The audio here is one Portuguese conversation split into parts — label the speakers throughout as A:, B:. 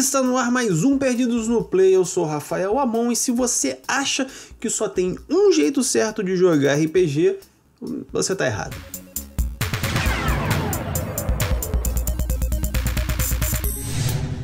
A: Está no ar mais um Perdidos no Play, eu sou Rafael Amon e se você acha que só tem um jeito certo de jogar RPG, você está errado.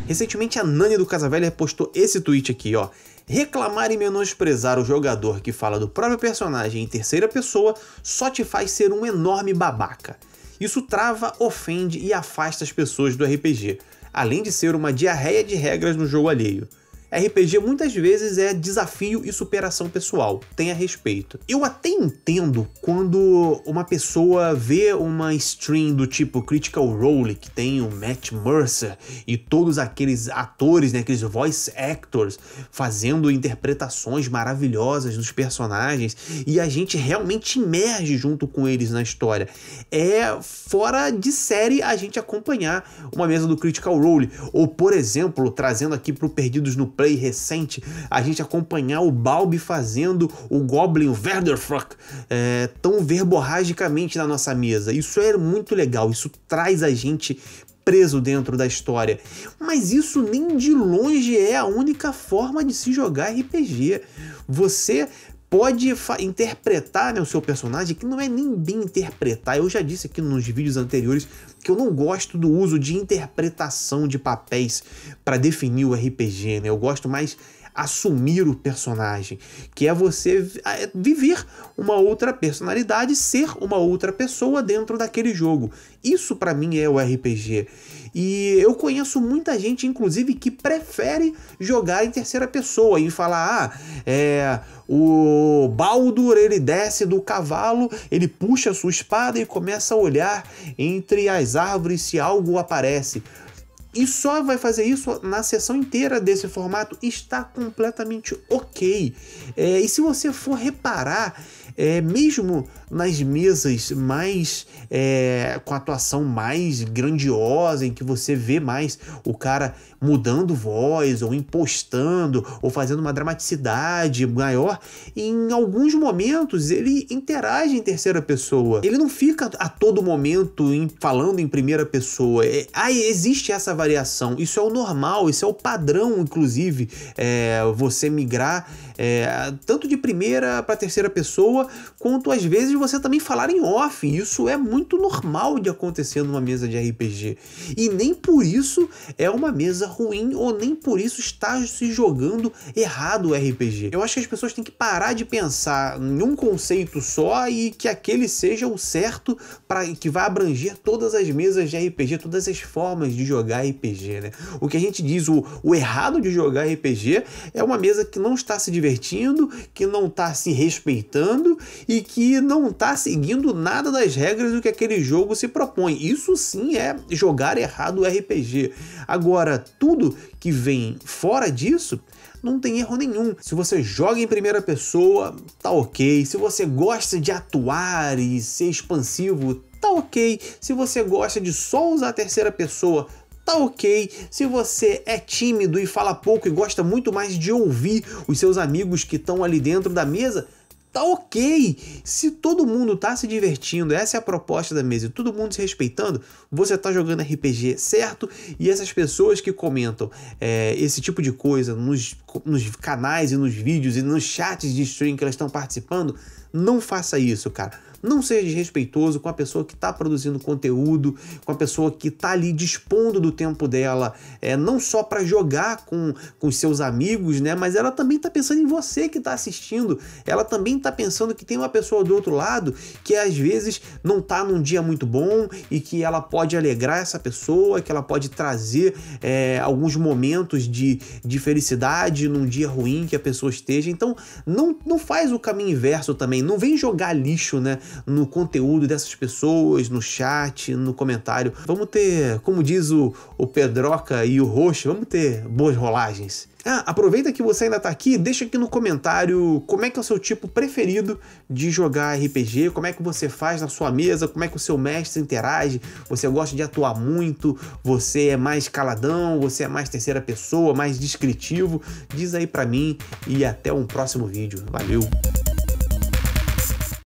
A: Recentemente a Nani do Casa Velha postou esse tweet aqui, ó. Reclamar e menosprezar o jogador que fala do próprio personagem em terceira pessoa só te faz ser um enorme babaca. Isso trava, ofende e afasta as pessoas do RPG além de ser uma diarreia de regras no jogo alheio. RPG muitas vezes é desafio e superação pessoal, tenha respeito. Eu até entendo quando uma pessoa vê uma stream do tipo Critical Role, que tem o Matt Mercer e todos aqueles atores, né, aqueles voice actors, fazendo interpretações maravilhosas dos personagens, e a gente realmente emerge junto com eles na história. É fora de série a gente acompanhar uma mesa do Critical Role, ou por exemplo, trazendo aqui para o Perdidos no gameplay recente, a gente acompanhar o Balbi fazendo o Goblin, o Werderfrock, é, tão verborragicamente na nossa mesa. Isso é muito legal, isso traz a gente preso dentro da história. Mas isso nem de longe é a única forma de se jogar RPG. Você pode interpretar né, o seu personagem, que não é nem bem interpretar. Eu já disse aqui nos vídeos anteriores que eu não gosto do uso de interpretação de papéis para definir o RPG, né? Eu gosto mais assumir o personagem, que é você é, viver uma outra personalidade, ser uma outra pessoa dentro daquele jogo. Isso para mim é o RPG. E eu conheço muita gente, inclusive, que prefere jogar em terceira pessoa e falar: ah, é, o Baldur ele desce do cavalo, ele puxa sua espada e começa a olhar entre as árvores se algo aparece. E só vai fazer isso na sessão inteira desse formato. Está completamente ok. É, e se você for reparar, é, mesmo nas mesas mais é, com atuação mais grandiosa, em que você vê mais o cara mudando voz, ou impostando, ou fazendo uma dramaticidade maior, em alguns momentos ele interage em terceira pessoa. Ele não fica a todo momento em, falando em primeira pessoa. É, ah, existe essa variação. Isso é o normal, isso é o padrão, inclusive, é, você migrar é, tanto de primeira para terceira pessoa quanto às vezes você também falar em off. Isso é muito normal de acontecer numa mesa de RPG. E nem por isso é uma mesa ruim ou nem por isso está se jogando errado o RPG. Eu acho que as pessoas têm que parar de pensar em um conceito só e que aquele seja o certo para que vá abranger todas as mesas de RPG, todas as formas de jogar RPG, né? O que a gente diz o, o errado de jogar RPG é uma mesa que não está se divertindo, que não está se respeitando e que não está seguindo nada das regras do que aquele jogo se propõe. Isso sim é jogar errado o RPG. Agora, tudo que vem fora disso não tem erro nenhum. Se você joga em primeira pessoa, tá ok. Se você gosta de atuar e ser expansivo, tá ok. Se você gosta de só usar a terceira pessoa, tá ok. Se você é tímido e fala pouco e gosta muito mais de ouvir os seus amigos que estão ali dentro da mesa, tá ok. Se todo mundo tá se divertindo, essa é a proposta da mesa, e todo mundo se respeitando, você tá jogando RPG certo e essas pessoas que comentam é, esse tipo de coisa nos, nos canais e nos vídeos e nos chats de stream que elas estão participando, não faça isso, cara. Não seja desrespeitoso com a pessoa que está produzindo conteúdo, com a pessoa que está ali dispondo do tempo dela, é, não só para jogar com, com seus amigos, né? Mas ela também está pensando em você que está assistindo, ela também está tá pensando que tem uma pessoa do outro lado que às vezes não tá num dia muito bom e que ela pode alegrar essa pessoa, que ela pode trazer é, alguns momentos de, de felicidade num dia ruim que a pessoa esteja. Então, não, não faz o caminho inverso também. Não vem jogar lixo né, no conteúdo dessas pessoas, no chat, no comentário. Vamos ter, como diz o, o Pedroca e o Roxo, vamos ter boas rolagens. Ah, aproveita que você ainda está aqui, deixa aqui no comentário como é que é o seu tipo preferido de jogar RPG, como é que você faz na sua mesa, como é que o seu mestre interage, você gosta de atuar muito, você é mais caladão, você é mais terceira pessoa, mais descritivo. Diz aí para mim e até um próximo vídeo. Valeu!